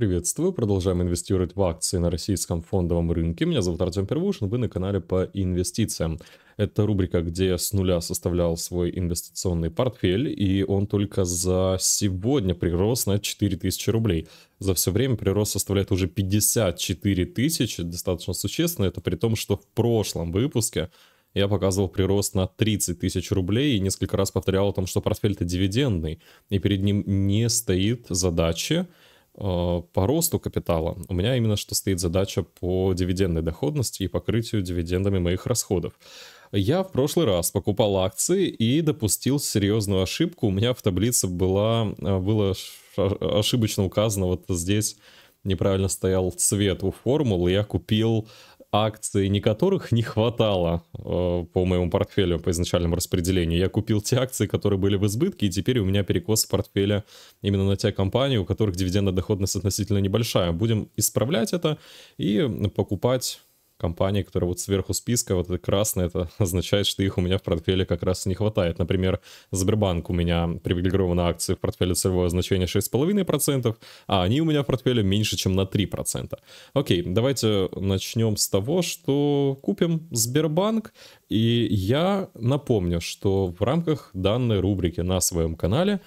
Приветствую, продолжаем инвестировать в акции на российском фондовом рынке. Меня зовут Артем Первушин, вы на канале по инвестициям. Это рубрика, где я с нуля составлял свой инвестиционный портфель, и он только за сегодня прирос на 4000 рублей. За все время прирост составляет уже 54 тысячи, достаточно существенно. Это при том, что в прошлом выпуске я показывал прирост на 30 тысяч рублей и несколько раз повторял о том, что портфель это дивидендный, и перед ним не стоит задачи Э, по росту капитала у меня именно что стоит задача по дивидендной доходности и покрытию дивидендами моих расходов. Я в прошлый раз покупал акции и допустил серьезную ошибку. У меня в таблице была, э, было ошибочно указано вот здесь неправильно стоял цвет у формулы. я купил акций, не которых не хватало э, по моему портфелю, по изначальному распределению. Я купил те акции, которые были в избытке, и теперь у меня перекос портфеля именно на те компании, у которых дивидендная доходность относительно небольшая. Будем исправлять это и покупать компании, которые вот сверху списка, вот это красное, это означает, что их у меня в портфеле как раз не хватает. Например, Сбербанк у меня привилегированы акции в портфеле целевое значение 6,5%, а они у меня в портфеле меньше, чем на 3%. Окей, давайте начнем с того, что купим Сбербанк. И я напомню, что в рамках данной рубрики на своем канале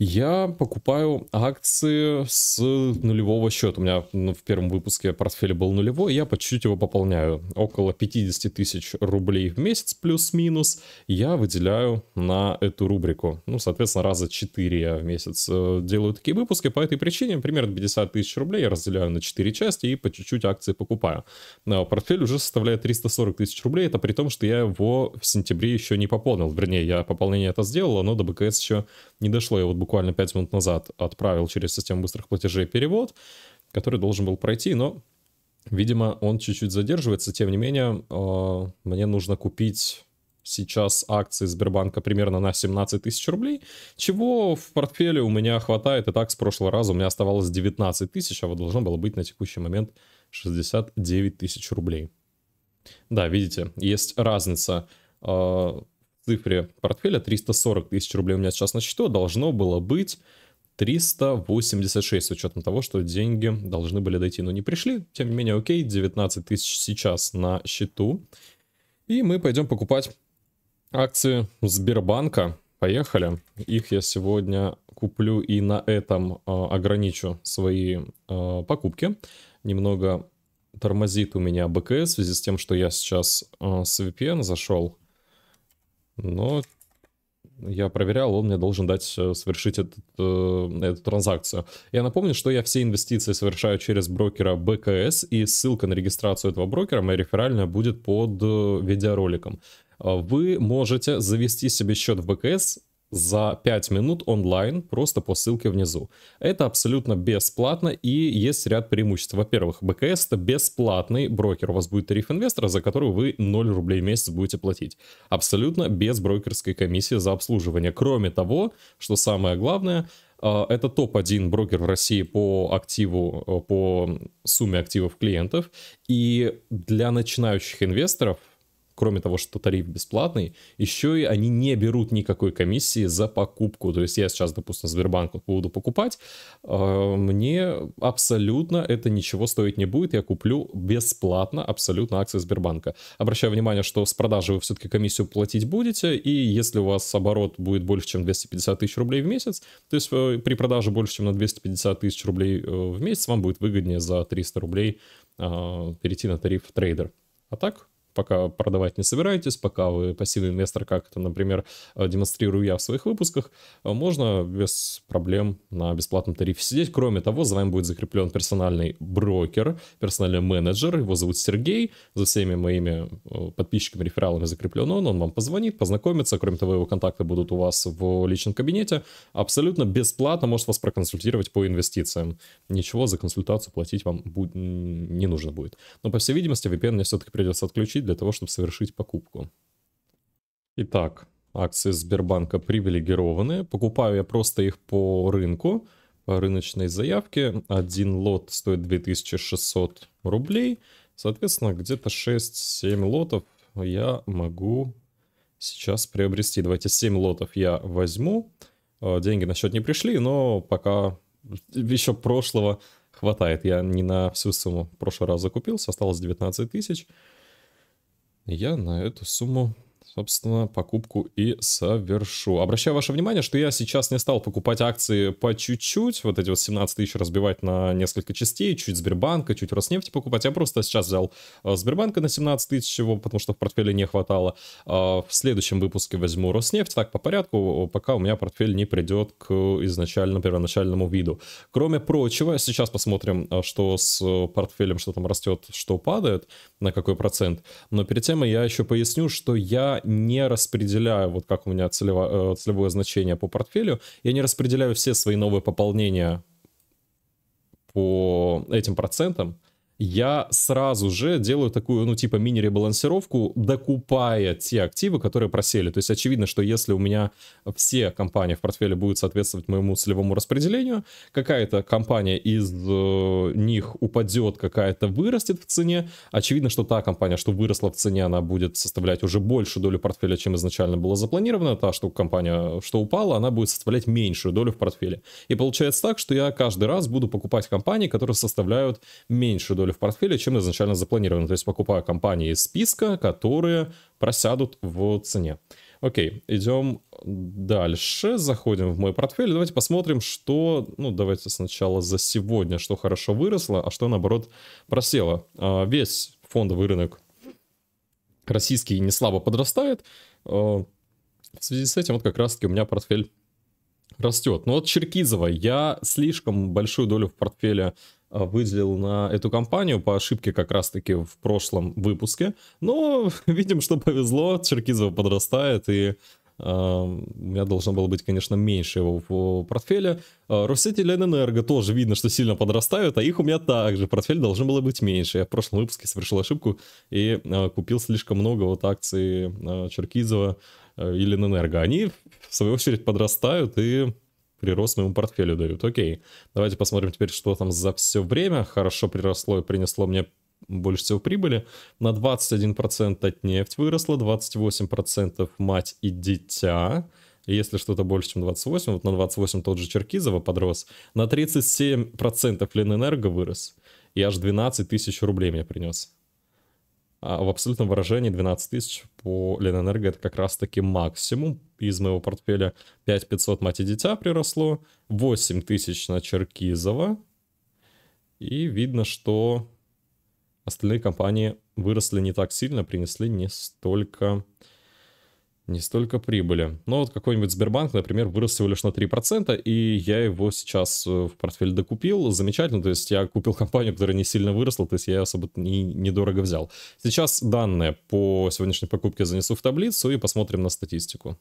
я покупаю акции с нулевого счета. У меня ну, в первом выпуске портфель был нулевой, я по чуть-чуть его пополняю. Около 50 тысяч рублей в месяц плюс-минус я выделяю на эту рубрику. Ну, соответственно, раза 4 я в месяц э, делаю такие выпуски. По этой причине примерно 50 тысяч рублей я разделяю на 4 части и по чуть-чуть акции покупаю. Но э, портфель уже составляет 340 тысяч рублей. Это при том, что я его в сентябре еще не пополнил. Вернее, я пополнение это сделал, но до БКС еще не дошло. Я вот буквально 5 минут назад отправил через систему быстрых платежей перевод, который должен был пройти, но, видимо, он чуть-чуть задерживается. Тем не менее, э, мне нужно купить сейчас акции Сбербанка примерно на 17 тысяч рублей, чего в портфеле у меня хватает, и так с прошлого раза у меня оставалось 19 тысяч, а вот должно было быть на текущий момент 69 тысяч рублей. Да, видите, есть разница. Э, цифре портфеля 340 тысяч рублей у меня сейчас на счету, должно было быть 386, с учетом того, что деньги должны были дойти, но не пришли. Тем не менее, окей, 19 тысяч сейчас на счету. И мы пойдем покупать акции Сбербанка. Поехали. Их я сегодня куплю и на этом э, ограничу свои э, покупки. Немного тормозит у меня БКС в связи с тем, что я сейчас э, с VPN зашел но я проверял, он мне должен дать э, совершить этот, э, эту транзакцию. Я напомню, что я все инвестиции совершаю через брокера БКС, и ссылка на регистрацию этого брокера, моя реферальная, будет под э, видеороликом. А вы можете завести себе счет в БКС за 5 минут онлайн просто по ссылке внизу. Это абсолютно бесплатно и есть ряд преимуществ. Во-первых, БКС это бесплатный брокер. У вас будет тариф инвестора, за который вы 0 рублей в месяц будете платить. Абсолютно без брокерской комиссии за обслуживание. Кроме того, что самое главное, э, это топ-1 брокер в России по активу, э, по сумме активов клиентов. И для начинающих инвесторов кроме того, что тариф бесплатный, еще и они не берут никакой комиссии за покупку. То есть я сейчас, допустим, Сбербанк буду покупать, а, мне абсолютно это ничего стоить не будет, я куплю бесплатно абсолютно акции Сбербанка. Обращаю внимание, что с продажи вы все-таки комиссию платить будете, и если у вас оборот будет больше, чем 250 тысяч рублей в месяц, то есть э, при продаже больше, чем на 250 тысяч рублей э, в месяц, вам будет выгоднее за 300 рублей а, перейти на тариф трейдер. А так, пока продавать не собираетесь, пока вы пассивный инвестор, как это, например, э, демонстрирую я в своих выпусках, э, можно без проблем на бесплатном тарифе сидеть. Кроме того, за вами будет закреплен персональный брокер, персональный менеджер, его зовут Сергей, за всеми моими э, подписчиками, рефералами закреплен он, он вам позвонит, познакомится, кроме того, его контакты будут у вас в личном кабинете, абсолютно бесплатно может вас проконсультировать по инвестициям. Ничего за консультацию платить вам не нужно будет. Но, по всей видимости, VPN мне все-таки придется отключить, заплатить для того, чтобы совершить покупку. Итак, акции Сбербанка привилегированные. Покупаю я просто их по рынку, по рыночной заявке. Один лот стоит 2600 рублей. Соответственно, где-то 6-7 лотов я могу сейчас приобрести. Давайте 7 лотов я возьму. Э, деньги на счет не пришли, но пока еще прошлого хватает. Я не на всю сумму прошлый раз закупился, осталось 19 тысяч я на эту сумму собственно, покупку и совершу. Обращаю ваше внимание, что я сейчас не стал покупать акции по чуть-чуть, вот эти вот 17 тысяч разбивать на несколько частей, чуть Сбербанка, чуть Роснефти покупать. Я просто сейчас взял э, Сбербанка на 17 тысяч его, потому что в портфеле не хватало. Э, в следующем выпуске возьму Роснефть, так по порядку, э, пока у меня портфель не придет к изначальному первоначальному виду. Кроме прочего, сейчас посмотрим, что с портфелем, что там растет, что падает, на какой процент. Но перед тем я еще поясню, что я не распределяю, вот как у меня целево, э, целевое значение по портфелю, я не распределяю все свои новые пополнения по этим процентам, я сразу же делаю такую, ну, типа мини-ребалансировку, докупая те активы, которые просели. То есть очевидно, что если у меня все компании в портфеле будут соответствовать моему целевому распределению, какая-то компания из э, них упадет, какая-то вырастет в цене. Очевидно, что та компания, что выросла в цене, она будет составлять уже большую долю портфеля, чем изначально было запланировано. Та, что компания, что упала, она будет составлять меньшую долю в портфеле. И получается так, что я каждый раз буду покупать компании, которые составляют меньшую долю долю в портфеле, чем изначально запланировано. То есть покупаю компании из списка, которые просядут в цене. Окей, идем дальше, заходим в мой портфель. Давайте посмотрим, что, ну давайте сначала за сегодня, что хорошо выросло, а что наоборот просело. А, весь фондовый рынок российский не слабо подрастает. А, в связи с этим вот как раз таки у меня портфель растет. Но вот Черкизова я слишком большую долю в портфеле а, выделил на эту компанию по ошибке как раз-таки в прошлом выпуске. Но видим, что повезло, Черкизова подрастает, и а, у меня должно было быть, конечно, меньше его в портфеле. А, Россетель Энерго тоже видно, что сильно подрастают, а их у меня также. Портфель должен был быть меньше. Я в прошлом выпуске совершил ошибку и купил слишком много вот акций Черкизова. Э, или Нэнерго, они в свою очередь подрастают и прирост моему портфелю дают. Окей, давайте посмотрим теперь, что там за все время хорошо приросло и принесло мне больше всего прибыли. На 21% от нефть выросла, 28% мать и дитя. Если что-то больше, чем 28, вот на 28 тот же Черкизова подрос, на 37% Ленэнерго вырос. И аж 12 тысяч рублей мне принес. А в абсолютном выражении 12 тысяч по Ленэнерго — это как раз-таки максимум. Из моего портфеля 5500 мать и дитя приросло, 8 тысяч на Черкизово. И видно, что остальные компании выросли не так сильно, принесли не столько не столько прибыли. Но вот какой-нибудь Сбербанк, например, вырос всего лишь на 3%, и я его сейчас э, в портфель докупил. Замечательно, то есть я купил компанию, которая не сильно выросла, то есть я особо не, недорого взял. Сейчас данные по сегодняшней покупке занесу в таблицу и посмотрим на статистику.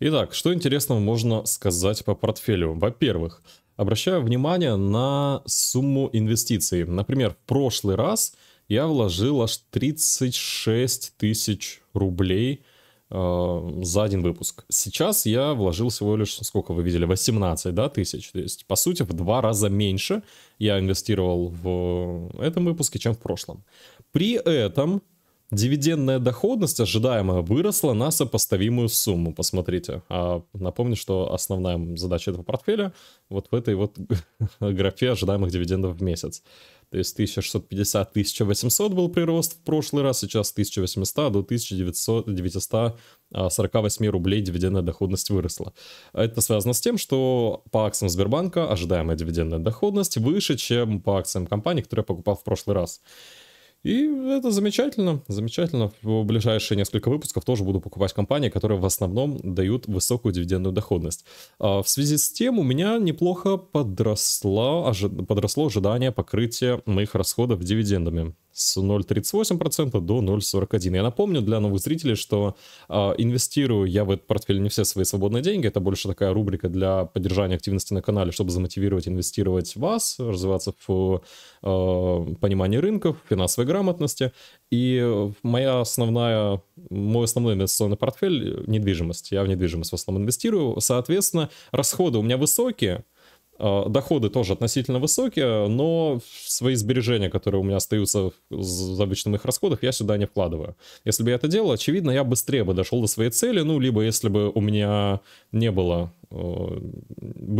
Итак, что интересного можно сказать по портфелю? Во-первых, обращаю внимание на сумму инвестиций. Например, в прошлый раз я вложил аж 36 тысяч рублей – Э, за один выпуск. Сейчас я вложил всего лишь, сколько вы видели, 18 да, тысяч. То есть, по сути, в два раза меньше я инвестировал в этом выпуске, чем в прошлом. При этом Дивидендная доходность ожидаемая выросла на сопоставимую сумму, посмотрите. А напомню, что основная задача этого портфеля вот в этой вот графе ожидаемых дивидендов в месяц. То есть 1650-1800 был прирост в прошлый раз, сейчас 1800 до 1948 рублей дивидендная доходность выросла. Это связано с тем, что по акциям Сбербанка ожидаемая дивидендная доходность выше, чем по акциям компании, которую я покупал в прошлый раз. И это замечательно, замечательно. В ближайшие несколько выпусков тоже буду покупать компании, которые в основном дают высокую дивидендную доходность. А, в связи с тем у меня неплохо подросло, подросло ожидание покрытия моих расходов дивидендами с 0,38% до 0,41%. Я напомню для новых зрителей, что э, инвестирую я в этот портфель не все свои свободные деньги, это больше такая рубрика для поддержания активности на канале, чтобы замотивировать инвестировать вас, развиваться в э, понимании рынков, финансовой грамотности. И моя основная, мой основной инвестиционный портфель — недвижимость. Я в недвижимость в основном инвестирую. Соответственно, расходы у меня высокие — а, доходы тоже относительно высокие, но свои сбережения, которые у меня остаются в обычных расходах, я сюда не вкладываю. Если бы я это делал, очевидно, я быстрее бы дошел до своей цели, ну, либо если бы у меня не было Э,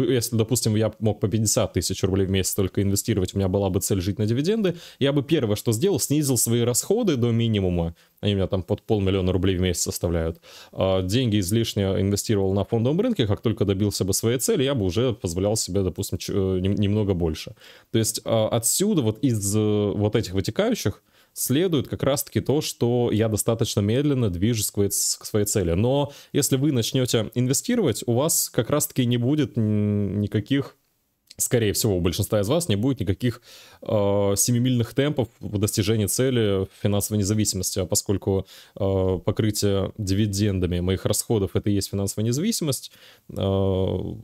если, допустим, я мог по 50 тысяч рублей в месяц только инвестировать, у меня была бы цель жить на дивиденды, я бы первое, что сделал, снизил свои расходы до минимума, они у меня там под полмиллиона рублей в месяц составляют, а деньги излишне инвестировал на фондовом рынке, как только добился бы своей цели, я бы уже позволял себе, допустим, э, немного больше. То есть а отсюда вот из э, вот этих вытекающих следует как раз-таки то, что я достаточно медленно движусь к своей цели. Но если вы начнете инвестировать, у вас как раз-таки не будет никаких скорее всего, у большинства из вас не будет никаких э, семимильных темпов в достижении цели финансовой независимости, а поскольку э, покрытие дивидендами моих расходов это и есть финансовая независимость, э,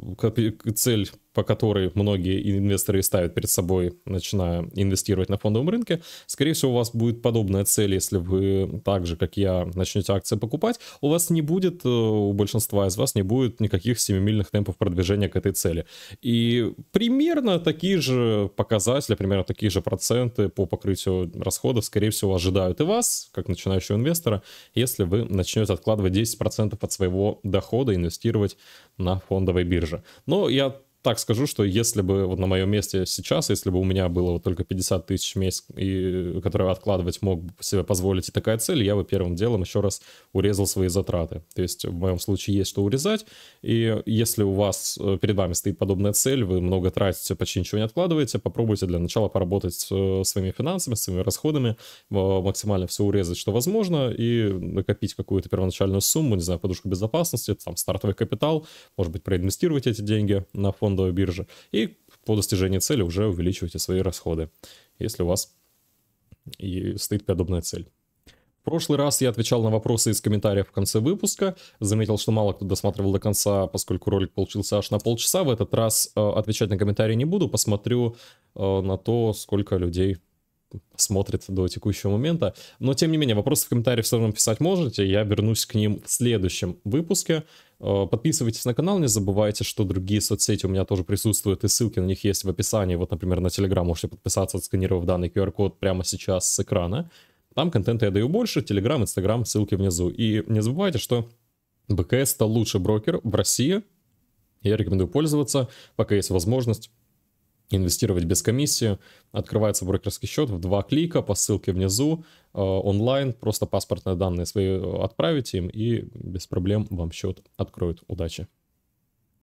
цель по которой многие инвесторы ставят перед собой, начиная инвестировать на фондовом рынке, скорее всего, у вас будет подобная цель, если вы так же, как я, начнете акции покупать, у вас не будет, э, у большинства из вас не будет никаких семимильных темпов продвижения к этой цели. И примерно такие же показатели, примерно такие же проценты по покрытию расходов, скорее всего, ожидают и вас, как начинающего инвестора, если вы начнете откладывать 10% от своего дохода, инвестировать на фондовой бирже. Но я так скажу, что если бы вот на моем месте сейчас, если бы у меня было вот только 50 тысяч в месяц, и, которые откладывать мог бы себе позволить, и такая цель, я бы первым делом еще раз урезал свои затраты. То есть в моем случае есть что урезать, и если у вас э, перед вами стоит подобная цель, вы много тратите, почти ничего не откладываете, попробуйте для начала поработать с э, своими финансами, с своими расходами, максимально все урезать, что возможно, и накопить какую-то первоначальную сумму, не знаю, подушку безопасности, там стартовый капитал, может быть, проинвестировать эти деньги на фонд фондовой бирже. И по достижении цели уже увеличивайте свои расходы, если у вас и стоит подобная цель. В прошлый раз я отвечал на вопросы из комментариев в конце выпуска. Заметил, что мало кто досматривал до конца, поскольку ролик получился аж на полчаса. В этот раз э, отвечать на комментарии не буду, посмотрю э, на то, сколько людей смотрит до текущего момента. Но, тем не менее, вопросы в комментариях все равно писать можете. Я вернусь к ним в следующем выпуске. Э, подписывайтесь на канал, не забывайте, что другие соцсети у меня тоже присутствуют, и ссылки на них есть в описании. Вот, например, на Telegram можете подписаться, отсканировав данный QR-код прямо сейчас с экрана. Там контента я даю больше, Telegram, Instagram, ссылки внизу. И не забывайте, что БКС это лучший брокер в России. Я рекомендую пользоваться, пока есть возможность инвестировать без комиссии. Открывается брокерский счет в два клика по ссылке внизу, э, онлайн, просто паспортные данные свои э, отправите им, и без проблем вам счет откроют. Удачи!